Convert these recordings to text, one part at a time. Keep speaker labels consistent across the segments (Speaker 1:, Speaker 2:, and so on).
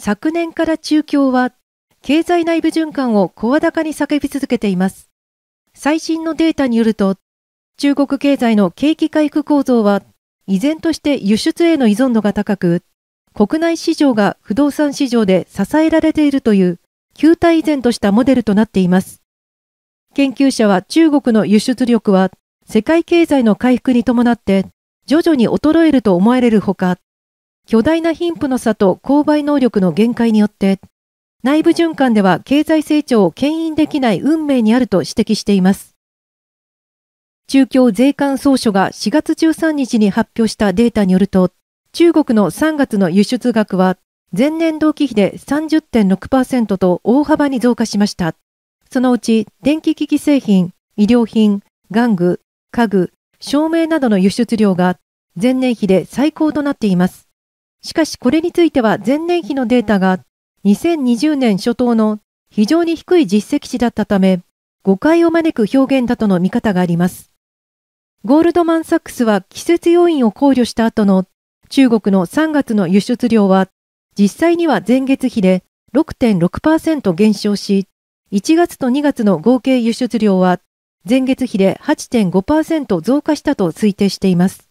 Speaker 1: 昨年から中共は経済内部循環を声高に叫び続けています。最新のデータによると、中国経済の景気回復構造は依然として輸出への依存度が高く、国内市場が不動産市場で支えられているという旧態依然としたモデルとなっています。研究者は中国の輸出力は世界経済の回復に伴って徐々に衰えると思われるほか、巨大な貧富の差と購買能力の限界によって、内部循環では経済成長を牽引できない運命にあると指摘しています。中共税関総署が4月13日に発表したデータによると、中国の3月の輸出額は前年同期比で30.6%と大幅に増加しました。そのうち電気機器製品、医療品、玩具、家具、照明などの輸出量が前年比で最高となっています。しかしこれについては前年比のデータが2020年初頭の非常に低い実績値だったため誤解を招く表現だとの見方があります。ゴールドマン・サックスは季節要因を考慮した後の中国の3月の輸出量は実際には前月比で6.6%減少し1月と2月の合計輸出量は前月比で8.5%増加したと推定しています。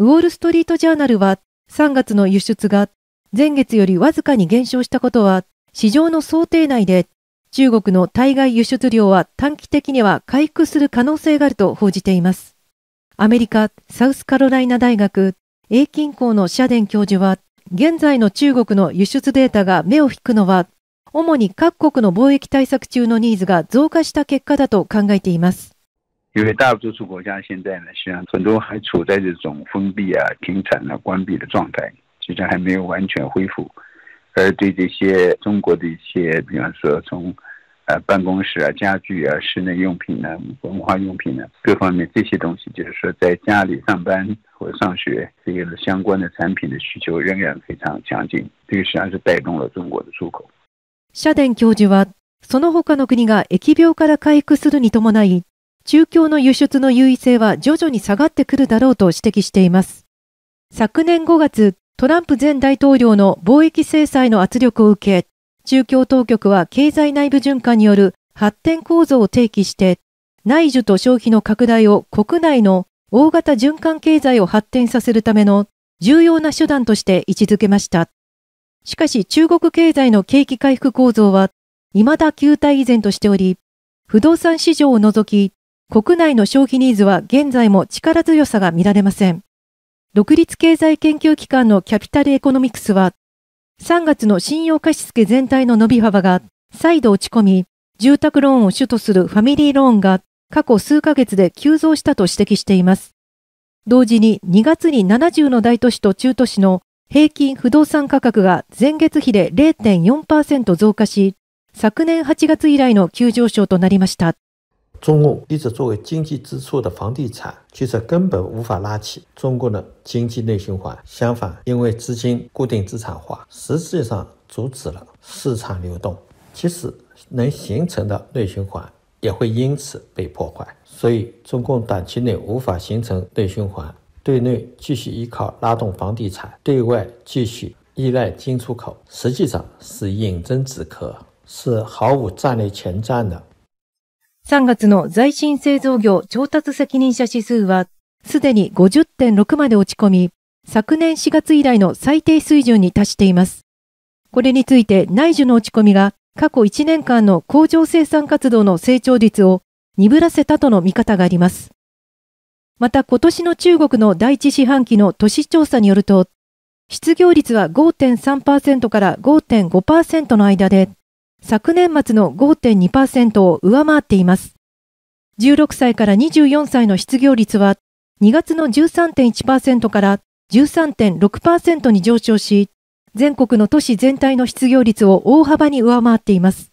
Speaker 1: ウォール・ストリート・ジャーナルは3月の輸出が前月よりわずかに減少したことは市場の想定内で中国の対外輸出量は短期的には回復する可能性があると報じています。アメリカ・サウスカロライナ大学英金校の社殿教授は現在の中国の輸出データが目を引くのは主に各国の貿易対策中のニーズが増加した結果だと考えています。
Speaker 2: 因为大多数国家现在呢，实际上很多还处在这种封闭啊、停产啊、关闭的状态，实际上还没有完全恢复。而对这些中国的一些，比方说从，呃，办公室啊、家具啊、室内用品呢、文化用品呢各方面，这些东西，就是说在家里上班或者上学这些相关的产品的需求仍然非常强劲。这个实际上是带动了中国的出口。
Speaker 1: 車田教授は、その他の国が疫病から回復するに伴い。中共の輸出の優位性は徐々に下がってくるだろうと指摘しています。昨年5月、トランプ前大統領の貿易制裁の圧力を受け、中共当局は経済内部循環による発展構造を提起して、内需と消費の拡大を国内の大型循環経済を発展させるための重要な手段として位置づけました。しかし中国経済の景気回復構造は未だ球体依然としており、不動産市場を除き国内の消費ニーズは現在も力強さが見られません。独立経済研究機関のキャピタルエコノミクスは、3月の信用貸付全体の伸び幅が再度落ち込み、住宅ローンを主とするファミリーローンが過去数ヶ月で急増したと指摘しています。同時に2月に70の大都市と中都市の平均不動産価格が前月比で0.4%増加し、昨年8月以来の急上昇となりました。
Speaker 2: 中共一直作为经济支柱的房地产，其实根本无法拉起中共的经济内循环。相反，因为资金固定资产化，实际上阻止了市场流动，即使能形成的内循环，也会因此被破坏。所以，中共短期内无法形成内循环，对内继续依靠拉动房地产，对外继续依赖进出口，实际上是饮鸩止渴，是毫无战略前瞻的。
Speaker 1: 3月の在新製造業調達責任者指数は、すでに50.6まで落ち込み、昨年4月以来の最低水準に達しています。これについて内需の落ち込みが過去1年間の工場生産活動の成長率を鈍らせたとの見方があります。また今年の中国の第一四半期の都市調査によると、失業率は5.3%から5.5%の間で、昨年末の5.2%を上回っています。16歳から24歳の失業率は2月の13.1%から13.6%に上昇し、全国の都市全体の失業率を大幅に上回っています。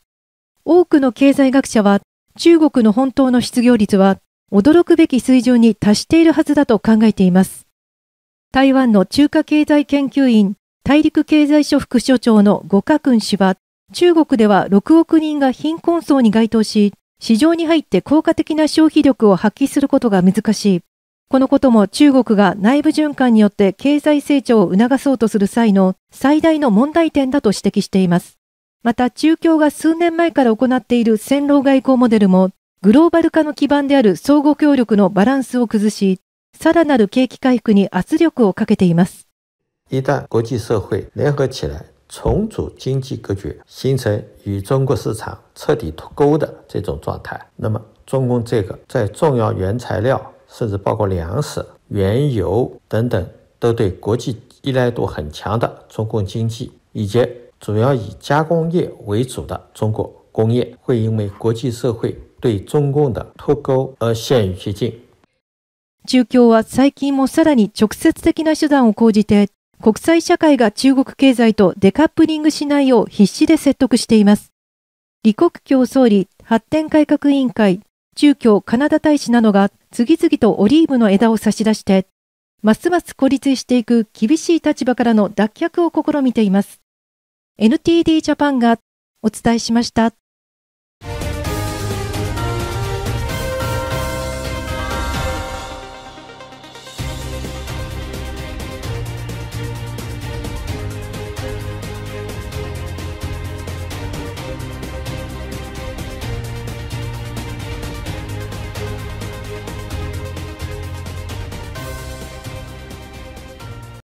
Speaker 1: 多くの経済学者は中国の本当の失業率は驚くべき水準に達しているはずだと考えています。台湾の中華経済研究院大陸経済所副所長の五家君氏は中国では6億人が貧困層に該当し、市場に入って効果的な消費力を発揮することが難しい。このことも中国が内部循環によって経済成長を促そうとする際の最大の問題点だと指摘しています。また中共が数年前から行っている戦狼外交モデルもグローバル化の基盤である相互協力のバランスを崩し、さらなる景気回復に圧力をかけています。
Speaker 2: 一旦国際社会联合起来重组经济格局，形成与中国市场彻底脱钩的这种状态。那么，中共这个在重要原材料，甚至包括粮食、原油等等，都对国际依赖度很强的中共经济，以及主要以加工业为主的中国工业，会因为国际社会对中共的脱钩而陷于绝境。
Speaker 1: 中共は最近もさらに直接的な手段を講じて。国際社会が中国経済とデカップリングしないよう必死で説得しています。李克強総理、発展改革委員会、中共カナダ大使などが次々とオリーブの枝を差し出して、ますます孤立していく厳しい立場からの脱却を試みています。NTD ジャパンがお伝えしました。